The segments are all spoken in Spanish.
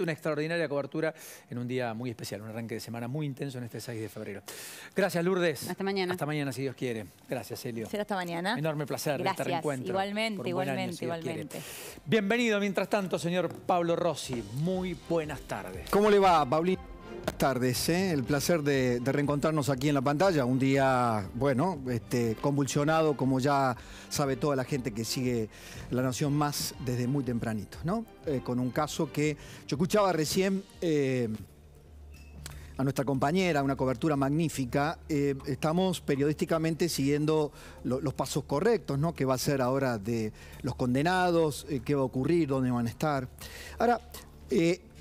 Una extraordinaria cobertura en un día muy especial, un arranque de semana muy intenso en este 6 de febrero. Gracias, Lourdes. Hasta mañana. Hasta mañana, si Dios quiere. Gracias, Elio. Será hasta mañana. Enorme placer Gracias. este reencuentro. Igualmente, igualmente, igualmente. Bienvenido, mientras tanto, señor Pablo Rossi. Muy buenas tardes. ¿Cómo le va, Paulino? Buenas tardes, ¿eh? el placer de, reencontrarnos aquí en la pantalla. Un día, bueno, este, convulsionado, como ya sabe toda la gente que sigue La Nación más desde muy tempranito, ¿no? Eh, con un caso que yo escuchaba recién eh, a nuestra compañera, una cobertura magnífica. estamos periodísticamente siguiendo los pasos correctos, ¿no? ¿Qué va a ser ahora de los condenados? ¿Qué va a ocurrir? ¿Dónde van a estar? Ahora.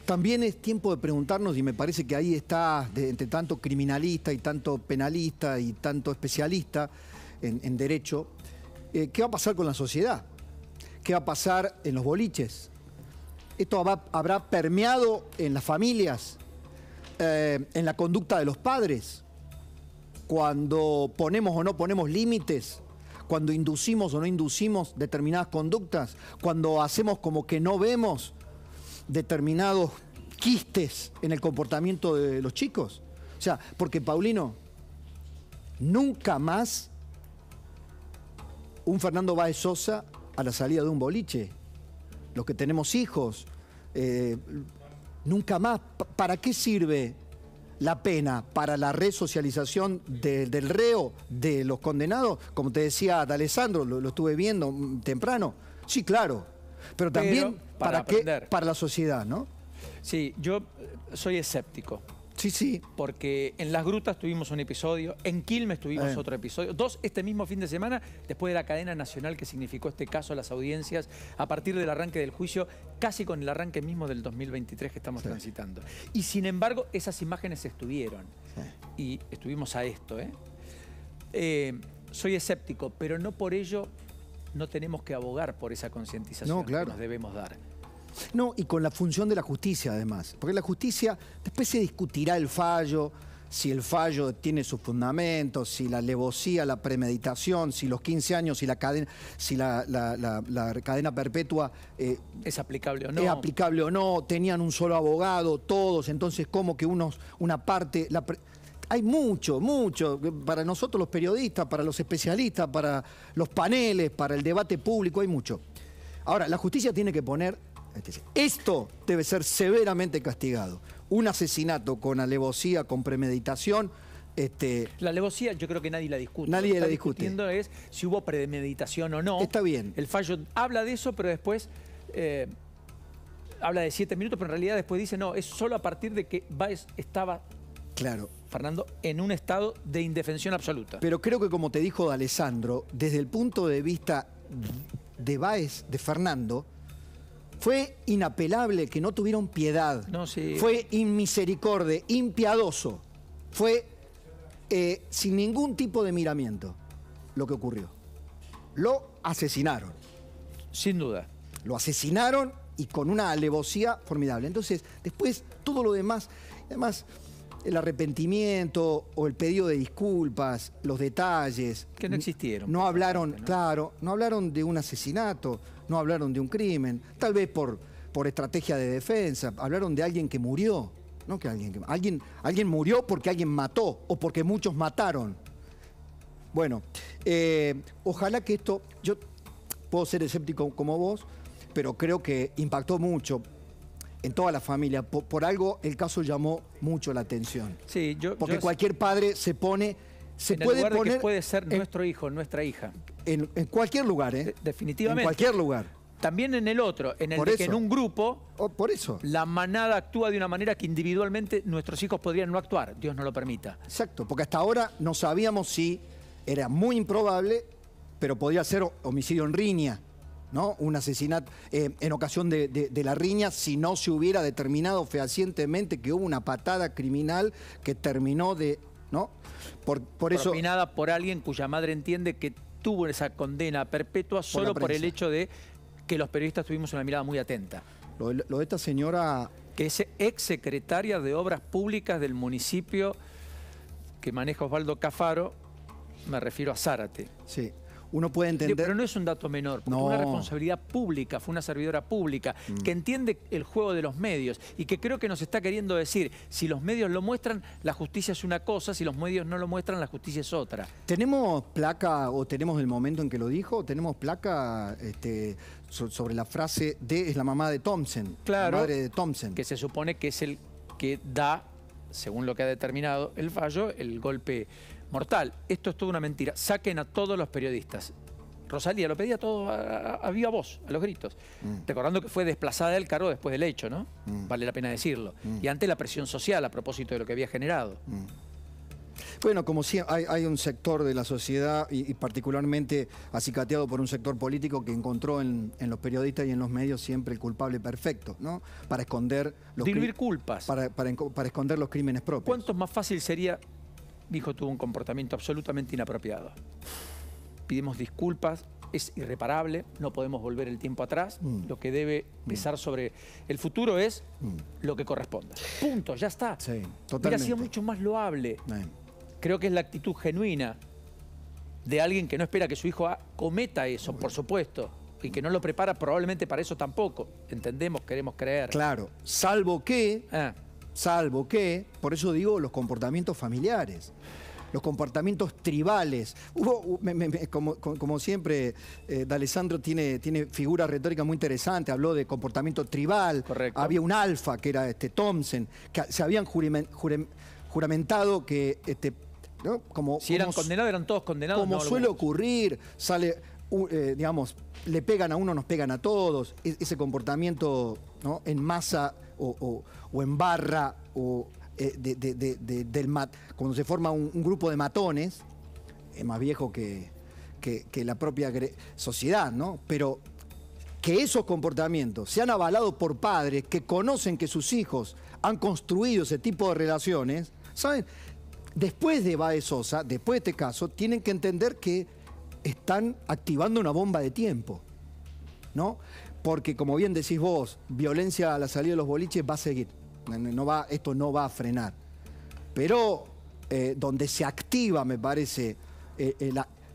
También es tiempo de preguntarnos, y me parece que ahí está, entre tanto criminalista y tanto penalista y tanto especialista en, derecho, eh, ¿qué va a pasar con la sociedad? ¿Qué va a pasar en los boliches? ¿Esto habrá, permeado en las familias, eh, en la conducta de los padres? Cuando ponemos o no ponemos límites, cuando inducimos o no inducimos determinadas conductas, cuando hacemos como que no vemos determinados quistes en el comportamiento de los chicos. O sea, porque Paulino, nunca más un Fernando Báez Sosa a la salida de un boliche. Los que tenemos hijos, eh, nunca más. ¿Para qué sirve la pena? ¿Para la resocialización del reo, de los condenados? Como te decía D Alessandro, lo estuve viendo mm, temprano. Sí, claro, pero también para, qué, para la sociedad, ¿no? Sí, yo eh, soy escéptico. Sí, sí. Porque en Las Grutas tuvimos un episodio, en Quilmes tuvimos eh. otro episodio, dos este mismo fin de semana, después de la cadena nacional que significó este caso a las audiencias, a partir del arranque del juicio, casi con el arranque mismo del 2023 que estamos transitando. Y sin embargo, esas imágenes estuvieron. Y estuvimos a esto, ¿eh? ¿eh? Soy escéptico, pero no por ello no tenemos que abogar por esa concientización que nos debemos dar. No, y con la función de la justicia además, porque la justicia, después se discutirá el fallo, si el fallo tiene sus fundamentos, si la levosía, la premeditación, si los 15 años, si la cadena, si la, cadena perpetua eh, es aplicable o no. Es aplicable o no, tenían un solo abogado, todos, entonces como que unos, una parte. La hay mucho, mucho, para nosotros los periodistas, para los especialistas, para los paneles, para el debate público, hay mucho. Ahora, la justicia tiene que poner, este esto debe ser severamente castigado. Un asesinato con alevosía, con premeditación, este, la alevosía yo creo que nadie la discute. Nadie Lo que la está discutiendo es si hubo premeditación o no. Está bien. El fallo habla de eso, pero después eh, habla de siete minutos, pero en realidad después dice, no, es solo a partir de que Baez estaba... Claro. Fernando, en un estado de indefensión absoluta. Pero creo que como te dijo Alessandro, desde el punto de vista de Baez, de Fernando, fue inapelable que no tuvieron piedad. No, Fue inmisericorde, impiadoso. Fue eh, sin ningún tipo de miramiento lo que ocurrió. Lo asesinaron. Sin duda. Lo asesinaron y con una alevosía formidable. Entonces, después todo lo demás, además el arrepentimiento o el pedido de disculpas, los detalles. Que no existieron. No hablaron, claro, no hablaron de un asesinato, no hablaron de un crimen, tal vez por, por estrategia de defensa, hablaron de alguien que murió, no que alguien alguien, alguien murió porque alguien mató o porque muchos mataron. Bueno, eh, ojalá que esto, yo puedo ser escéptico como vos, pero creo que impactó mucho en toda la familia. Por, algo el caso llamó mucho la atención. Sí, yo, Porque cualquier padre se pone... Se en puede el lugar de que puede ser nuestro hijo, nuestra hija. En, cualquier lugar, ¿eh? definitivamente. En cualquier lugar. También en el otro, en el que en un grupo, oh, por eso. la manada actúa de una manera que individualmente nuestros hijos podrían no actuar, Dios no lo permita. Exacto, porque hasta ahora no sabíamos si era muy improbable, pero podía ser homicidio en riña. ¿no? Un asesinato eh, en ocasión de, la riña, si no se hubiera determinado fehacientemente que hubo una patada criminal que terminó de. ¿No? Por, por eso. nada por alguien cuya madre entiende que tuvo esa condena perpetua solo por, el hecho de que los periodistas tuvimos una mirada muy atenta. Lo, lo de esta señora. Que es ex secretaria de Obras Públicas del municipio que maneja Osvaldo Cafaro, me refiero a Zárate. Sí uno puede entender... Pero no es un dato menor, porque no. una responsabilidad pública, fue una servidora pública, mm. que entiende el juego de los medios y que creo que nos está queriendo decir, si los medios lo muestran, la justicia es una cosa, si los medios no lo muestran, la justicia es otra. ¿Tenemos placa, o tenemos el momento en que lo dijo, tenemos placa este, sobre la frase de es la mamá de Thompson, claro, madre de Thompson? Que se supone que es el que da según lo que ha determinado el fallo, el golpe mortal. Esto es toda una mentira. Saquen a todos los periodistas. Rosalía lo pedía todo a, viva voz, a los gritos. Mm. Recordando que fue desplazada del cargo después del hecho, ¿no? Mm. Vale la pena decirlo. Mm. Y ante la presión social a propósito de lo que había generado. Bueno, como si hay, un sector de la sociedad y, particularmente acicateado por un sector político que encontró en, los periodistas y en los medios siempre el culpable perfecto, ¿no? Para esconder los... Diluir culpas. Para, para esconder los crímenes propios. ¿Cuánto más fácil sería mi hijo tuvo un comportamiento absolutamente inapropiado. Pidimos disculpas, es irreparable, no podemos volver el tiempo atrás. Mm. Lo que debe mm. pesar sobre el futuro es mm. lo que corresponda. Punto, ya está. Sí, totalmente. Hubiera sido mucho más loable. Creo que es la actitud genuina de alguien que no espera que su hijo cometa eso, por supuesto. Y que no lo prepara probablemente para eso tampoco. Entendemos, queremos creer. Claro, salvo que ah. Salvo que, por eso digo, los comportamientos familiares los comportamientos tribales. Hubo, como, siempre, eh, D'Alessandro tiene, tiene figuras retóricas muy interesante habló de comportamiento tribal, había un alfa que era este Thompson, que se habían juramentado que este, como, si eran condenados, eran todos condenados. Como suele ocurrir, sale, eh, digamos, le pegan a uno, nos pegan a todos, e, ese comportamiento en masa o, en barra o eh, del mat, cuando se forma un, grupo de matones, es más viejo que, la propia sociedad, ¿no? Pero que esos comportamientos sean avalados por padres que conocen que sus hijos han construido ese tipo de relaciones, ¿saben? Después de Baez Sosa, después de este caso, tienen que entender que están activando una bomba de tiempo, ¿no? porque como bien decís vos, violencia a la salida de los boliches va a seguir. No va, esto no va a frenar. Pero eh, donde se activa, me parece, eh, eh,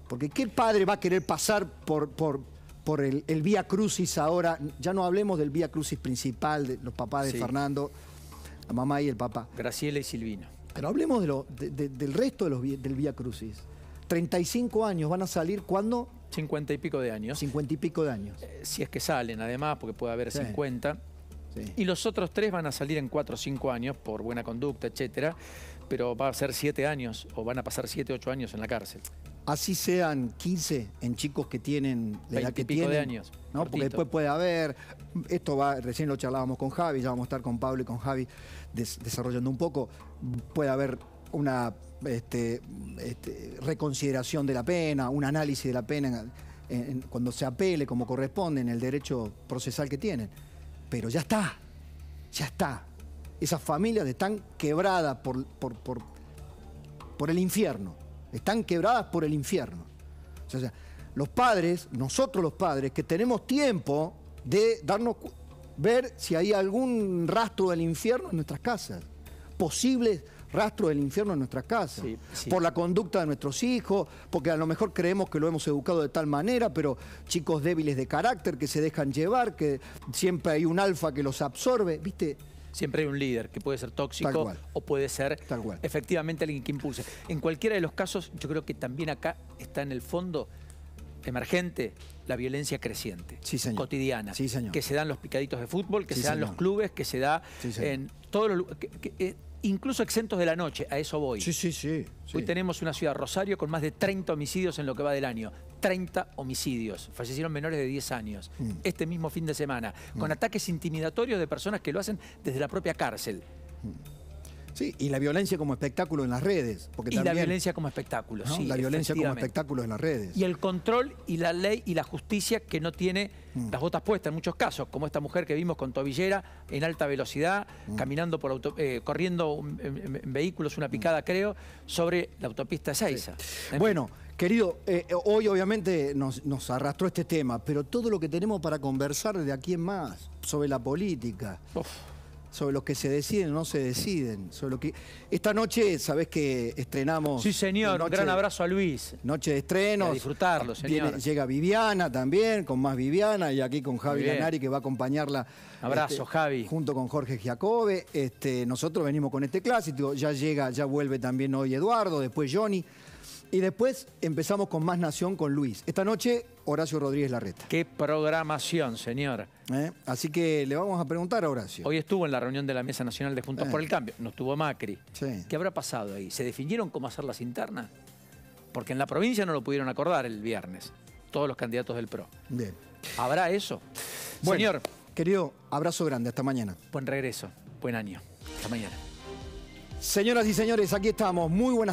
porque ¿qué padre va a querer pasar por, por, el, Vía Crucis ahora? Ya no hablemos del Vía Crucis principal, de los papás de Fernando, la mamá y el papá. Graciela y Silvina. Pero hablemos del resto de los, del Vía Crucis. 35 años van a salir cuando 50 y pico de años. 50 y pico de años. Eh, si es que salen, además, porque puede haber 50. Y los otros tres van a salir en 4 o 5 años por buena conducta, etcétera, pero va a ser 7 años o van a pasar 7, 8 años en la cárcel. Así sean 15 en chicos que tienen la edad que pico de años. ¿no? Porque después puede haber, esto va, recién lo charlábamos con Javi, ya vamos a estar con Pablo y con Javi desarrollando un poco, puede haber una este, este, reconsideración de la pena, un análisis de la pena cuando se apele como corresponde en el derecho procesal que tienen. Pero ya está, ya está. Esas familias están quebradas por, por, el infierno, están quebradas por el infierno. O sea, los padres, nosotros los padres, que tenemos tiempo de darnos ver si hay algún rastro del infierno en nuestras casas, posibles rastro del infierno en nuestra casa, por la conducta de nuestros hijos, porque a lo mejor creemos que lo hemos educado de tal manera, pero chicos débiles de carácter que se dejan llevar, que siempre hay un alfa que los absorbe, ¿viste? Siempre hay un líder que puede ser tóxico o puede ser efectivamente alguien que impulse. En cualquiera de los casos, yo creo que también acá está en el fondo emergente la violencia creciente, cotidiana, que se dan los picaditos de fútbol, que se dan los clubes, que se da en todos los eh, incluso exentos de la noche, a eso voy. Sí, sí, sí, Hoy tenemos una ciudad, Rosario, con más de 30 homicidios en lo que va del año. 30 homicidios. Fallecieron menores de 10 años. Mm. Este mismo fin de semana. Con mm. ataques intimidatorios de personas que lo hacen desde la propia cárcel. Mm. Sí, y la violencia como espectáculo en las redes. Porque y la violencia como espectáculo, sí, sí. La violencia como espectáculo en las redes. Y el control y la ley y la justicia que no tiene mm. las botas puestas en muchos casos, como esta mujer que vimos con tobillera en alta velocidad, mm. caminando por eh, corriendo en, vehículos, una mm. picada creo, sobre la autopista Seiza. Bueno, querido, eh, hoy obviamente nos, arrastró este tema, pero todo lo que tenemos para conversar de aquí en más sobre la política sobre los que se deciden o no se deciden. Sobre que... Esta noche, sabés que estrenamos. Sí, señor, un gran abrazo a Luis. Noche de estrenos. a disfrutarlo, señor. llega Viviana también, con más Viviana, y aquí con Javi Lanari que va a acompañarla. Abrazo, este, Javi. Junto con Jorge Giacobbe. Este, nosotros venimos con este clásico. Ya llega, ya vuelve también hoy Eduardo, después Johnny. Y después empezamos con Más Nación con Luis. Esta noche, Horacio Rodríguez Larreta. Qué programación, señor. ¿Eh? Así que le vamos a preguntar a Horacio. Hoy estuvo en la reunión de la Mesa Nacional de Juntos eh. por el Cambio. No estuvo Macri. ¿Qué habrá pasado ahí? ¿Se definieron cómo hacer las internas? Porque en la provincia no lo pudieron acordar el viernes. Todos los candidatos del PRO. Bien. ¿Habrá eso? señor. Querido, abrazo grande. Hasta mañana. Buen regreso. Buen año. Hasta mañana. Señoras y señores, aquí estamos. Muy buenas